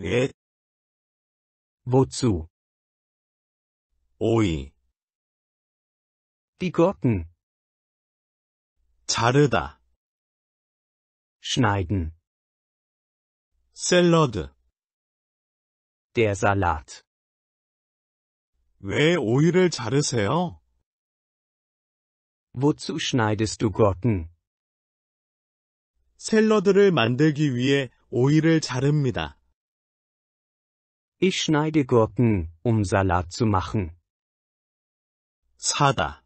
예. Wozu? 오이. Bigotten. 자르다. Schneiden. 샐러드. Der Salat. 왜 오이를 자르세요? Wozu schneidest du Gurken? 샐러드를 만들기 위해 오이를 자릅니다. Ich schneide Gurken, um Salat zu machen. 사다.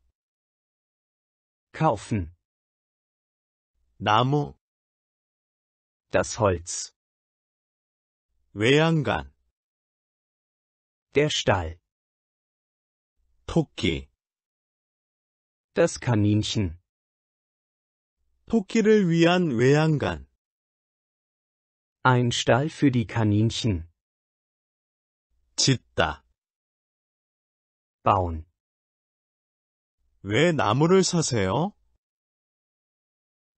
kaufen. 나무. Das Holz. 외양간. Der Stall. 토끼. Das Kaninchen. 토끼를 위한 외양간. Ein Stall für die Kaninchen. 짓다 bauen 왜 나무를 사세요?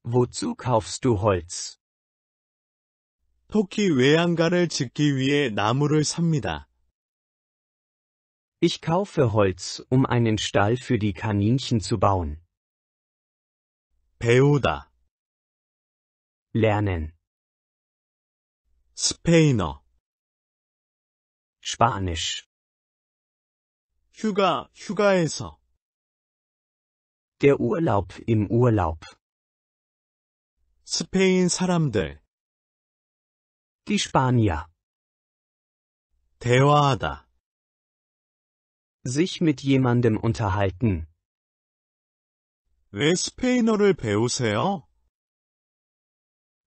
Wozu kaufst du Holz? 터키 외양간을 짓기 위해 나무를 삽니다. Ich kaufe Holz, um einen Stall für die Kaninchen zu bauen. 배우다. lernen. 스페인어 Spanisch. 휴가, 휴가에서. Der Urlaub im Urlaub. 스페인 사람들. Die Spanier. 대화하다. Sich mit jemandem unterhalten. 왜 스페인어를 배우세요?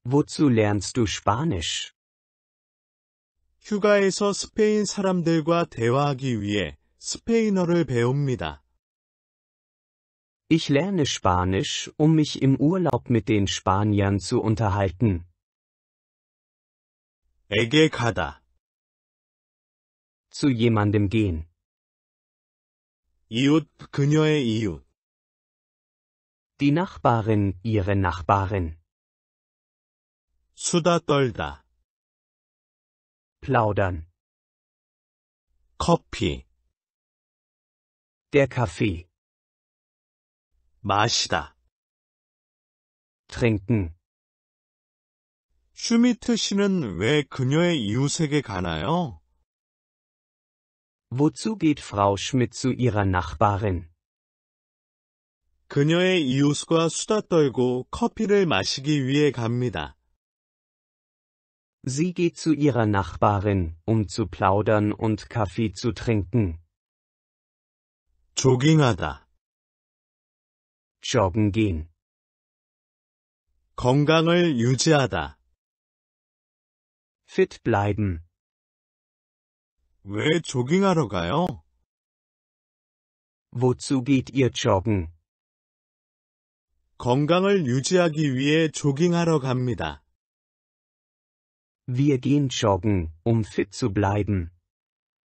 Wozu lernst du Spanisch? 휴가에서 스페인 사람들과 대화하기 위해 스페인어를 배웁니다. Ich lerne Spanisch, um mich im Urlaub mit den Spaniern zu unterhalten. 에게 가다. Zu jemandem gehen. 이웃 그녀의 이웃. Die Nachbarin, ihre Nachbarin. 수다 떨다. plaudern. 커피 der Kaffee 마시다 trinken 슈미트 씨는 왜 그녀의 이웃에게 가나요? Wozu geht Frau Schmidt zu ihrer Nachbarin? 그녀의 이웃과 수다 떨고 커피를 마시기 위해 갑니다. Sie geht zu ihrer Nachbarin, um zu plaudern und Kaffee zu trinken. 조깅하다. Joggen gehen. 건강을 유지하다. Fit bleiben. 왜 조깅하러 가요? Wozu geht ihr joggen? 건강을 유지하기 위해 조깅하러 갑니다. Wir gehen joggen, um fit zu bleiben.